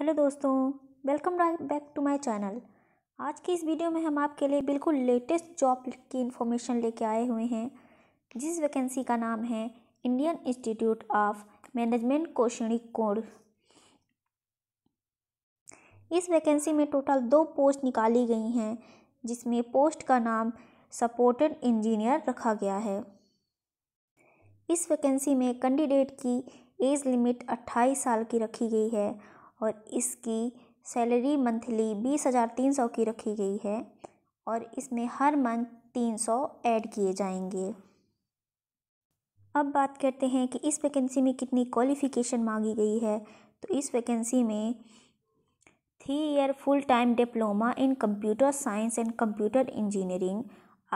hello दोस्तों welcome back to my channel आज की इस वीडियो में हम आपके लिए बिल्कुल लेटेस्ट जॉब की इन्फॉर्मेशन लेके आए हुए हैं जिस वैकेंसी का नाम है Indian Institute of Management Kozhikode इस वैकेंसी में टोटल दो पोस्ट निकाली गई हैं जिसमें पोस्ट का नाम सपोर्टेड इंजीनियर रखा गया है इस वैकेंसी में कैंडिडेट की एज लिमिट 28 साल की रखी गई है और इसकी सैलरी मंथली बीस हज़ार तीन सौ की रखी गई है और इसमें हर मंथ तीन सौ ऐड किए जाएंगे अब बात करते हैं कि इस वैकेंसी में कितनी क्वालिफ़िकेशन मांगी गई है तो इस वैकेंसी में three year full time diploma in computer science and computer engineering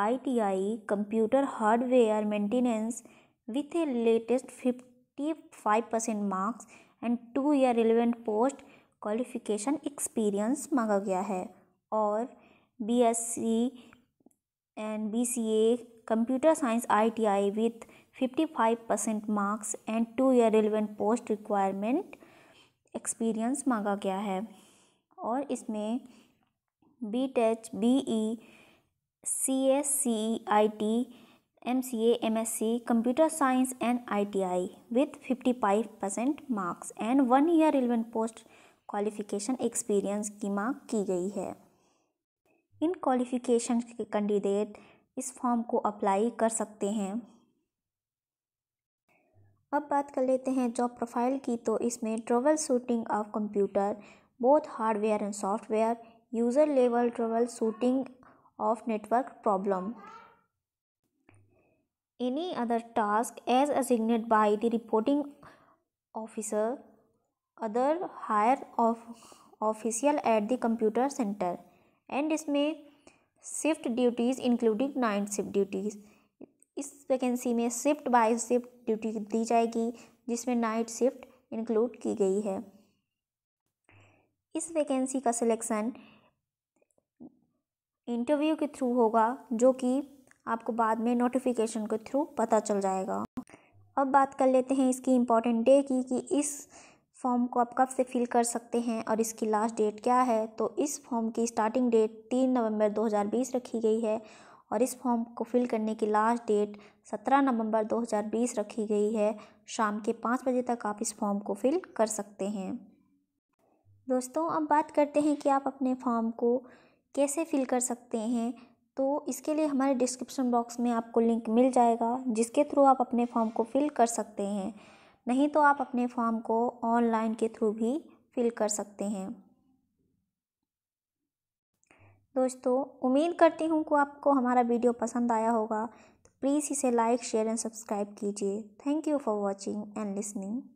ITI computer hardware maintenance with a latest fifty five percent marks and two year relevant post qualification experience मांगा गया है और B S C and B C A computer science I T I with fifty five percent marks and two year relevant post requirement experience मांगा गया है और इसमें B tech B E C S C I T MCA, MSc, Computer Science and ITI with 55% marks and one year relevant post qualification experience की मांग की गई है इन क्वालिफिकेशन के कैंडिडेट इस फॉर्म को अप्लाई कर सकते हैं अब बात कर लेते हैं जॉब प्रोफाइल की तो इसमें troubleshooting of computer both hardware and software user level troubleshooting of network problem any other task as assigned by the reporting officer other higher of official at the computer center and इसमें shift duties including night shift duties इस vacancy में shift by shift duty दी जाएगी जिसमें night shift include की गई है इस वैकेंसी का सिलेक्शन इंटरव्यू के थ्रू होगा जो कि आपको बाद में नोटिफिकेशन के थ्रू पता चल जाएगा अब बात कर लेते हैं इसकी इम्पॉर्टेंट डे की कि इस फॉर्म को आप कब से फिल कर सकते हैं और इसकी लास्ट डेट क्या है तो इस फॉर्म की स्टार्टिंग डेट तीन नवंबर 2020 रखी गई है और इस फॉर्म को फिल करने की लास्ट डेट सत्रह नवंबर 2020 रखी गई है शाम के पाँच बजे तक आप इस फॉर्म को फिल कर सकते हैं दोस्तों अब बात करते हैं कि आप अपने फॉर्म को कैसे फिल कर सकते हैं तो इसके लिए हमारे डिस्क्रिप्शन बॉक्स में आपको लिंक मिल जाएगा जिसके थ्रू आप अपने फॉर्म को फिल कर सकते हैं नहीं तो आप अपने फॉर्म को ऑनलाइन के थ्रू भी फिल कर सकते हैं दोस्तों उम्मीद करती हूँ कि आपको हमारा वीडियो पसंद आया होगा तो प्लीज़ इसे लाइक शेयर एंड सब्सक्राइब कीजिए thank you for watching and listening